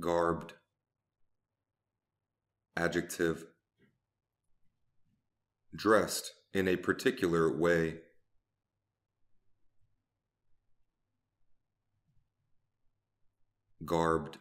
garbed, adjective, dressed in a particular way. Garbed.